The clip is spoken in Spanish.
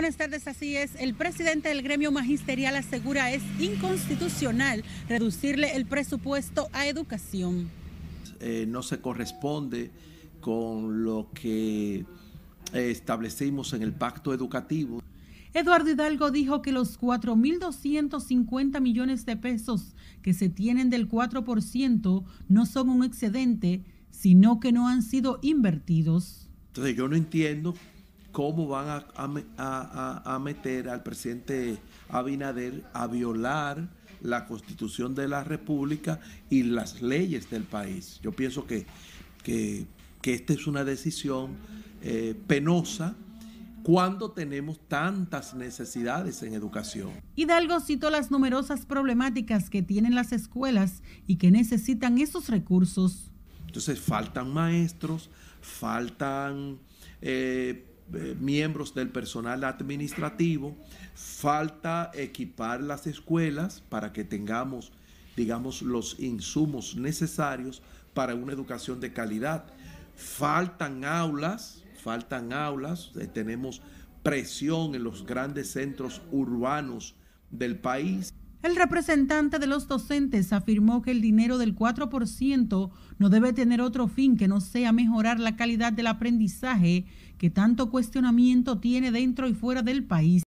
Buenas tardes, así es. El presidente del gremio magisterial asegura es inconstitucional reducirle el presupuesto a educación. Eh, no se corresponde con lo que eh, establecimos en el pacto educativo. Eduardo Hidalgo dijo que los 4.250 millones de pesos que se tienen del 4% no son un excedente, sino que no han sido invertidos. Entonces yo no entiendo cómo van a, meter al presidente Abinader a violar la constitución de la República y las leyes del país. Yo pienso que, que, esta es una decisión eh, penosa cuando tenemos tantas necesidades en educación. Hidalgo citó las numerosas problemáticas que tienen las escuelas y que necesitan esos recursos. Entonces faltan maestros, faltan... Eh, eh, miembros del personal administrativo, falta equipar las escuelas para que tengamos, digamos, los insumos necesarios para una educación de calidad. Faltan aulas, faltan aulas, eh, tenemos presión en los grandes centros urbanos del país. El representante de los docentes afirmó que el dinero del 4% no debe tener otro fin que no sea mejorar la calidad del aprendizaje que tanto cuestionamiento tiene dentro y fuera del país